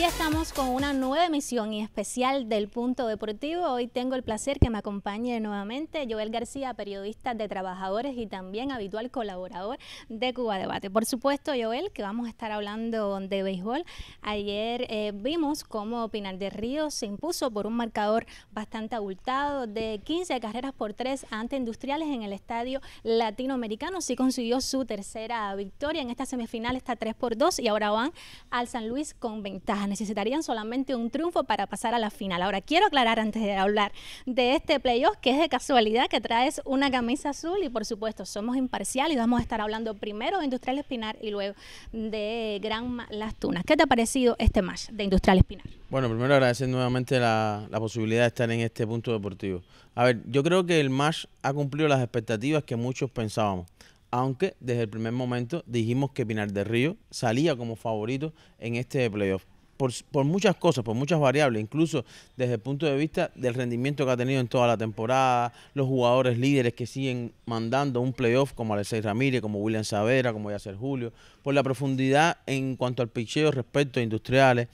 Y estamos con una nueva emisión y especial del Punto Deportivo. Hoy tengo el placer que me acompañe nuevamente Joel García, periodista de Trabajadores y también habitual colaborador de Cuba Debate. Por supuesto, Joel, que vamos a estar hablando de béisbol. Ayer eh, vimos cómo Pinal de Río se impuso por un marcador bastante abultado de 15 carreras por 3 ante Industriales en el Estadio Latinoamericano. Sí consiguió su tercera victoria en esta semifinal, está 3 por 2 y ahora van al San Luis con ventaja necesitarían solamente un triunfo para pasar a la final. Ahora, quiero aclarar antes de hablar de este playoff que es de casualidad que traes una camisa azul y por supuesto somos imparciales y vamos a estar hablando primero de Industrial Espinar y luego de Gran Las Tunas. ¿Qué te ha parecido este match de Industrial Espinar? Bueno, primero agradecer nuevamente la, la posibilidad de estar en este punto deportivo. A ver, yo creo que el match ha cumplido las expectativas que muchos pensábamos aunque desde el primer momento dijimos que Pinar del Río salía como favorito en este playoff por, muchas cosas, por muchas variables, incluso desde el punto de vista del rendimiento que ha tenido en toda la temporada, los jugadores líderes que siguen mandando un playoff como Alexei Ramírez, como William Savera, como ser Julio, por la profundidad en cuanto al picheo respecto a industriales,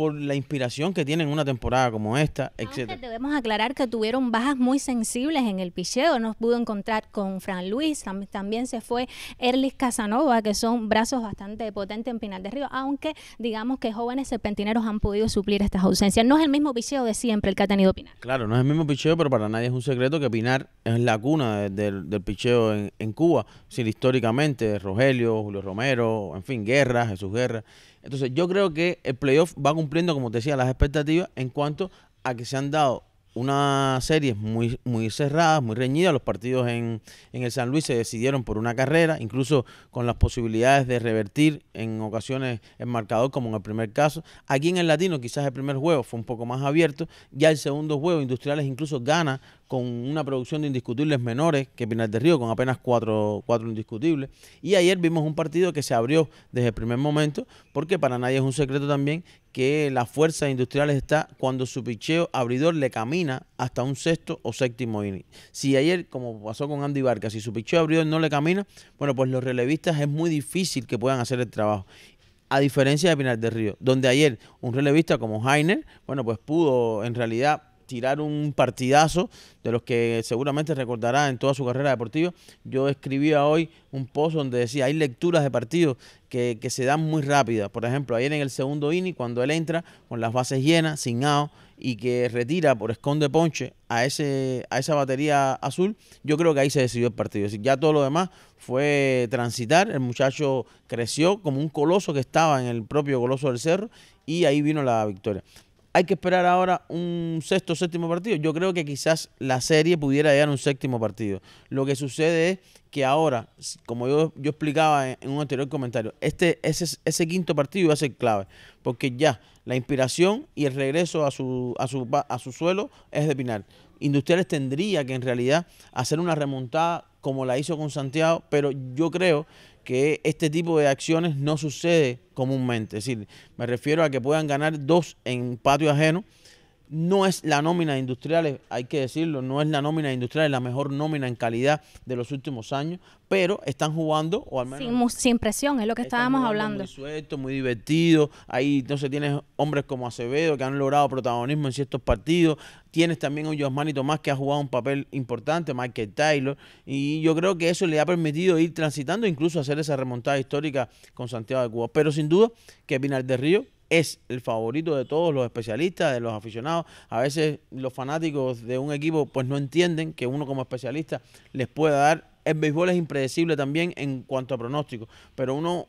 por la inspiración que tienen una temporada como esta, ah, etc. Debemos aclarar que tuvieron bajas muy sensibles en el picheo. Nos pudo encontrar con Fran Luis, también se fue Erlis Casanova, que son brazos bastante potentes en Pinar de Río, aunque digamos que jóvenes serpentineros han podido suplir estas ausencias. No es el mismo picheo de siempre el que ha tenido Pinar. Claro, no es el mismo picheo, pero para nadie es un secreto que Pinar es la cuna del picheo en, Cuba, Si históricamente, Rogelio, Julio Romero, en fin, Guerra, Jesús Guerra. Entonces, yo creo que el playoff va cumpliendo, como te decía, las expectativas en cuanto a que se han dado unas series muy, muy cerradas, muy reñidas. Los partidos en, en, el San Luis se decidieron por una carrera, incluso con las posibilidades de revertir en ocasiones el marcador, como en el primer caso. Aquí en el Latino, quizás el primer juego fue un poco más abierto. Ya el segundo juego, Industriales incluso gana con una producción de indiscutibles menores que Pinar del Río, con apenas cuatro, indiscutibles. Y ayer vimos un partido que se abrió desde el primer momento, porque para nadie es un secreto también que la fuerza industrial está cuando su picheo abridor le camina hasta un sexto o séptimo inning. Si ayer, como pasó con Andy Barca, si su picheo abridor no le camina, bueno, pues los relevistas es muy difícil que puedan hacer el trabajo a diferencia de Pinar del Río, donde ayer un relevista como Heiner, bueno, pues pudo en realidad tirar un partidazo de los que seguramente recordará en toda su carrera deportiva. Yo escribía hoy un post donde decía, hay lecturas de partidos que, se dan muy rápidas. Por ejemplo, ayer en el segundo inning, cuando él entra con las bases llenas, sin AO, y que retira por esconde ponche a ese a esa batería azul, yo creo que ahí se decidió el partido. Es decir, ya todo lo demás fue transitar, el muchacho creció como un coloso que estaba en el propio coloso del cerro y ahí vino la victoria. Hay que esperar ahora un sexto, séptimo partido. Yo creo que quizás la serie pudiera llegar a un séptimo partido. Lo que sucede es que ahora, como yo, yo explicaba en, un anterior comentario, este, ese, ese quinto partido va a ser clave, porque ya la inspiración y el regreso a su, a su, a su suelo es de Pinar. Industriales tendría que en realidad hacer una remontada como la hizo con Santiago, pero yo creo que este tipo de acciones no sucede comúnmente. Es decir, me refiero a que puedan ganar dos en patio ajeno no es la nómina de industriales, hay que decirlo, no es la nómina de industriales la mejor nómina en calidad de los últimos años, pero están jugando, o al menos. Sin, presión, es lo que estábamos hablando. Muy suelto, muy divertido. Ahí entonces tienes hombres como Acevedo que han logrado protagonismo en ciertos partidos. Tienes también a Yosmani Tomás que ha jugado un papel importante, Michael Taylor. Y yo creo que eso le ha permitido ir transitando, incluso hacer esa remontada histórica con Santiago de Cuba. Pero sin duda que Pinar de Río es el favorito de todos los especialistas, de los aficionados. A veces los fanáticos de un equipo pues no entienden que uno como especialista les pueda dar. El béisbol es impredecible también en cuanto a pronóstico, pero uno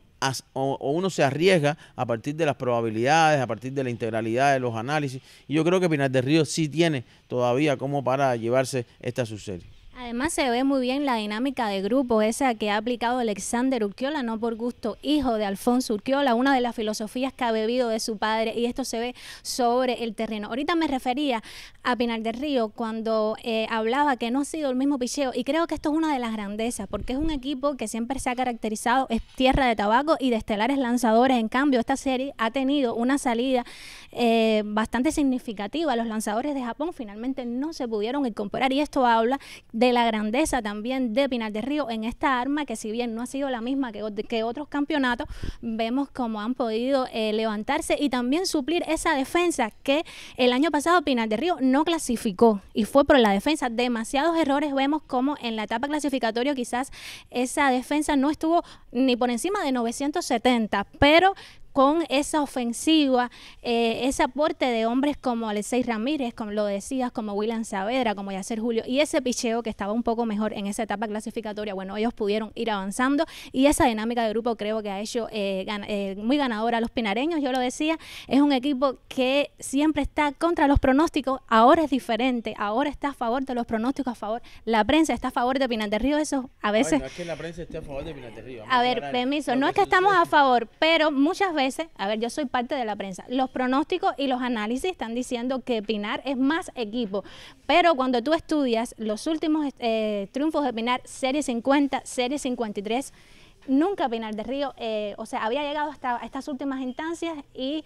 o, uno se arriesga a partir de las probabilidades, a partir de la integralidad de los análisis. Y yo creo que Pinar del Río sí tiene todavía como para llevarse esta subserie. Además se ve muy bien la dinámica de grupo esa que ha aplicado Alexander Urquiola, no por gusto, hijo de Alfonso Urquiola, una de las filosofías que ha bebido de su padre y esto se ve sobre el terreno. Ahorita me refería a Pinar del Río cuando eh, hablaba que no ha sido el mismo picheo y creo que esto es una de las grandezas porque es un equipo que siempre se ha caracterizado, es tierra de tabaco y de estelares lanzadores. En cambio, esta serie ha tenido una salida eh, bastante significativa. Los lanzadores de Japón finalmente no se pudieron incorporar y esto habla de la grandeza también de Pinal de Río en esta arma, que si bien no ha sido la misma que, que otros campeonatos, vemos cómo han podido eh, levantarse y también suplir esa defensa que el año pasado Pinal de Río no clasificó y fue por la defensa. Demasiados errores vemos como en la etapa clasificatoria quizás esa defensa no estuvo ni por encima de 970, pero con esa ofensiva, eh, ese aporte de hombres como Alexei Ramírez, como lo decías, como William Saavedra, como Yacer Julio, y ese picheo que estaba un poco mejor en esa etapa clasificatoria, bueno, ellos pudieron ir avanzando y esa dinámica de grupo creo que ha hecho eh, eh, muy ganadora a los pinareños, yo lo decía, es un equipo que siempre está contra los pronósticos, ahora es diferente, ahora está a favor de los pronósticos, a favor, la prensa está a favor de Pinar del Río, eso a veces... A ver, es que la prensa esté a favor de A ver, permiso, no es que estamos a favor, pero muchas veces a ver, yo soy parte de la prensa, los pronósticos y los análisis están diciendo que Pinar es más equipo, pero cuando tú estudias los últimos eh, triunfos de Pinar, Serie 50, Serie 53, nunca Pinar de Río, eh, o sea, había llegado hasta estas últimas instancias y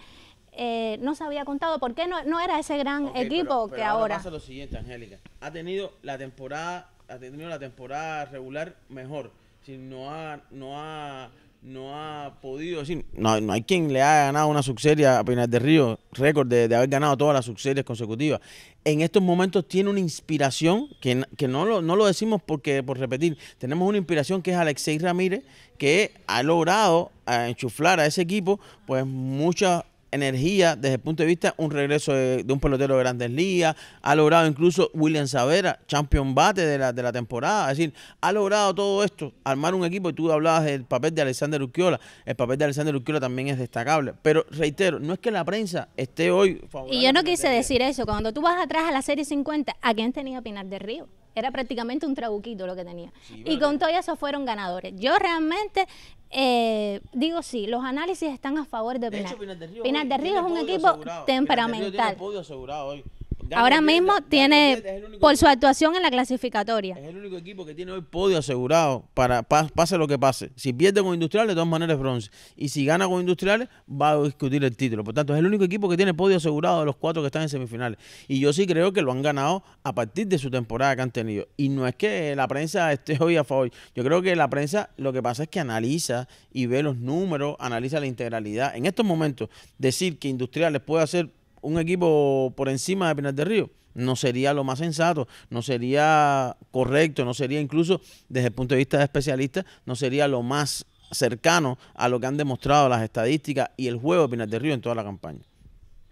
eh, no se había contado por qué no, no era ese gran equipo que ahora. ahora. Pasa lo siguiente, Angélica. Ha tenido la temporada, ha tenido la temporada regular mejor. Si no no ha no ha podido decir, no, no hay quien le haya ganado una subserie a Pinar de Río, récord de, haber ganado todas las subseries consecutivas. En estos momentos tiene una inspiración, que, no, lo, no lo decimos porque por repetir, tenemos una inspiración que es Alexei Ramírez, que ha logrado eh, enchuflar a ese equipo pues muchas energía desde el punto de vista un regreso de, un pelotero de grandes ligas, ha logrado incluso William Savera, champion bate de la, de la temporada, es decir, ha logrado todo esto, armar un equipo, y tú hablabas del papel de Alexander Urquiola, el papel de Alexander Urquiola también es destacable, pero reitero, no es que la prensa esté hoy Y yo no quise decir eso, cuando tú vas atrás a la Serie 50, ¿a quién tenía Pinar de Río? Era prácticamente un trabuquito lo que tenía. y con todo eso fueron ganadores. Yo realmente eh, digo sí, los análisis están a favor de Pinar. De Pinar Río, es un equipo temperamental. podio asegurado hoy. Ahora mismo tiene por su actuación en la clasificatoria. Es el único equipo que tiene hoy podio asegurado para pase lo que pase. Si pierde con Industriales, de todas maneras es bronce. Y si gana con Industriales, va a discutir el título. Por tanto, es el único equipo que tiene podio asegurado de los cuatro que están en semifinales. Y yo sí creo que lo han ganado a partir de su temporada que han tenido. Y no es que la prensa esté hoy a favor. Yo creo que la prensa lo que pasa es que analiza y ve los números, analiza la integralidad. En estos momentos, decir que Industriales puede hacer un equipo por encima de Pinar del Río. No sería lo más sensato, no sería correcto, no sería incluso desde el punto de vista de especialistas, no sería lo más cercano a lo que han demostrado las estadísticas y el juego de Pinar del Río en toda la campaña.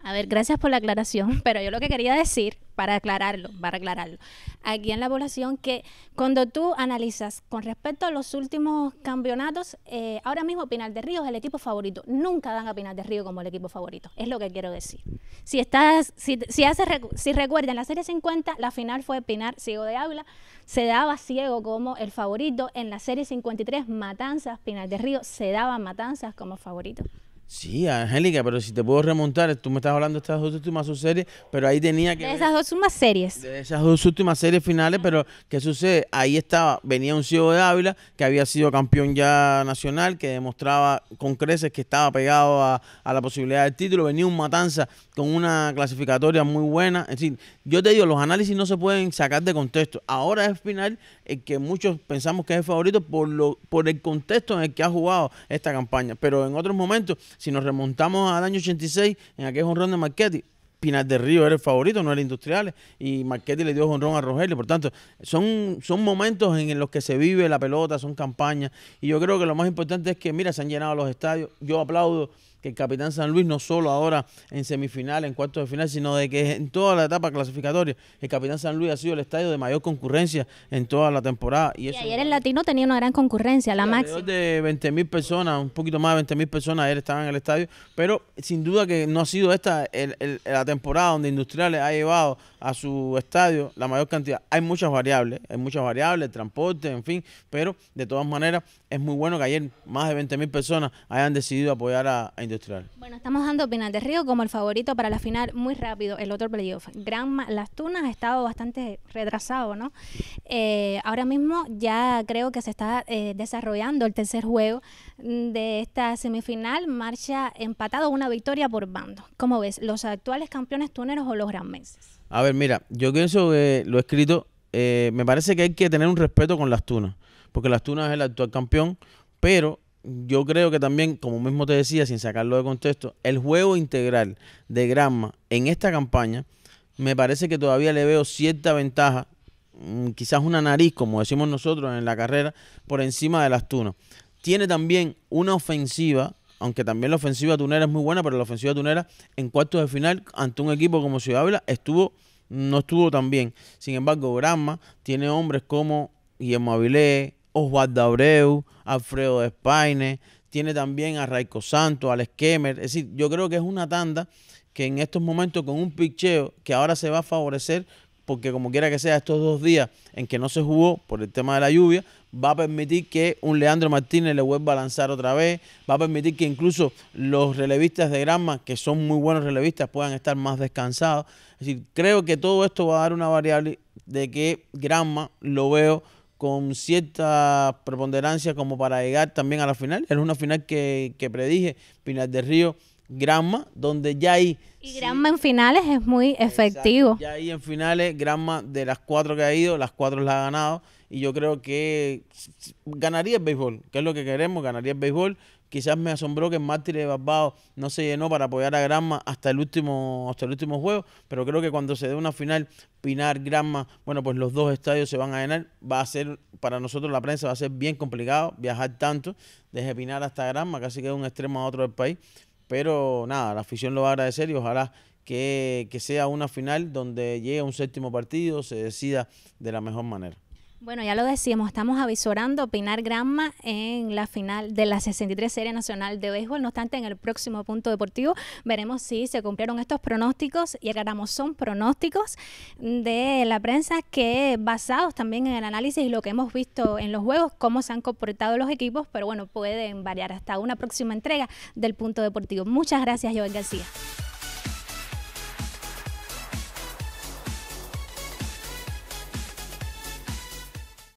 A ver, gracias por la aclaración, pero yo lo que quería decir, para aclararlo, para aclararlo, aquí en la población, que cuando tú analizas con respecto a los últimos campeonatos, eh, ahora mismo Pinal de Río es el equipo favorito. Nunca dan a Pinal de Río como el equipo favorito, es lo que quiero decir. Si estás, si, si, hace, si recuerdan, la Serie 50, la final fue Pinar Ciego de habla, se daba Ciego como el favorito. En la Serie 53, Matanzas, Pinal de Río, se daba Matanzas como favorito. Sí, Angélica, pero si te puedo remontar, tú me estás hablando de estas dos últimas series, pero ahí tenía que... De esas dos últimas series. De esas dos últimas series finales, pero ¿qué sucede? Ahí estaba, venía un ciego de Ávila que había sido campeón ya nacional, que demostraba con creces que estaba pegado a, la posibilidad del título, venía un Matanza con una clasificatoria muy buena, En fin, yo te digo, los análisis no se pueden sacar de contexto. Ahora es final el que muchos pensamos que es el favorito por, lo, por el contexto en el que ha jugado esta campaña. Pero en otros momentos, si nos remontamos al año 86, en aquel honrón de Marchetti, Pinar de Río era el favorito, no era Industriales, y Marchetti le dio jonrón a Rogelio. Por tanto, son, son momentos en los que se vive la pelota, son campañas, y yo creo que lo más importante es que, mira, se han llenado los estadios. Yo aplaudo que el capitán San Luis no solo ahora en semifinal, en cuartos de final, sino de que en toda la etapa clasificatoria, el capitán San Luis ha sido el estadio de mayor concurrencia en toda la temporada. Y, ayer el Latino tenía una gran concurrencia, la máxima. de 20 mil personas, un poquito más de 20 mil personas ayer estaban en el estadio, pero sin duda que no ha sido esta la temporada donde Industriales ha llevado a su estadio la mayor cantidad. Hay muchas variables, hay muchas variables, transporte, en fin, pero de todas maneras es muy bueno que ayer más de 20 mil personas hayan decidido apoyar a, a Industriales. Bueno, estamos dando Pinal de Río como el favorito para la final muy rápido, el otro playoff. Gran Las Tunas ha estado bastante retrasado, ¿no? Eh, ahora mismo ya creo que se está eh, desarrollando el tercer juego de esta semifinal, marcha empatado una victoria por bando. ¿Cómo ves? ¿Los actuales campeones tuneros o los granmenses? A ver, mira, yo pienso que lo he escrito, eh, me parece que hay que tener un respeto con las Tunas, porque las Tunas es el actual campeón, pero yo creo que también, como mismo te decía, sin sacarlo de contexto, el juego integral de Granma en esta campaña, me parece que todavía le veo cierta ventaja, mm, quizás una nariz, como decimos nosotros en la carrera, por encima de las tunas. Tiene también una ofensiva, aunque también la ofensiva tunera es muy buena, pero la ofensiva tunera en cuartos de final ante un equipo como Ciudad Habla estuvo, no estuvo tan bien. Sin embargo, Granma tiene hombres como Guillermo Avilés, Oswaldo Abreu, Alfredo Despaine, tiene también a Raico Santo, Alex Kemmer. Es decir, yo creo que es una tanda que en estos momentos con un picheo que ahora se va a favorecer porque como quiera que sea, estos dos días en que no se jugó por el tema de la lluvia, va a permitir que un Leandro Martínez le vuelva a lanzar otra vez, va a permitir que incluso los relevistas de Granma, que son muy buenos relevistas, puedan estar más descansados. Es decir, creo que todo esto va a dar una variable de que Granma lo veo con cierta preponderancia como para llegar también a la final. Era una final que, predije, final de Río, Granma, donde ya hay... Y Granma en finales es muy efectivo. ya ahí en finales, Granma de las cuatro que ha ido, las cuatro las ha ganado. Y yo creo que ganaría el béisbol, que es lo que queremos, ganaría el béisbol. Quizás me asombró que el mártir de Barbados no se llenó para apoyar a Granma hasta el último, hasta el último juego, pero creo que cuando se dé una final Pinar, Granma, bueno, pues los dos estadios se van a llenar. Va a ser, para nosotros la prensa va a ser bien complicado viajar tanto desde Pinar hasta Granma, casi que de un extremo a otro del país. Pero nada, la afición lo va a agradecer y ojalá que, que sea una final donde llegue un séptimo partido, se decida de la mejor manera. Bueno, ya lo decíamos, estamos avisorando opinar Pinar Granma en la final de la 63 Serie Nacional de Béisbol. No obstante, en el próximo punto deportivo veremos si se cumplieron estos pronósticos y aclaramos, son pronósticos de la prensa que basados también en el análisis y lo que hemos visto en los juegos, cómo se han comportado los equipos, pero bueno, pueden variar hasta una próxima entrega del punto deportivo. Muchas gracias, Joel García.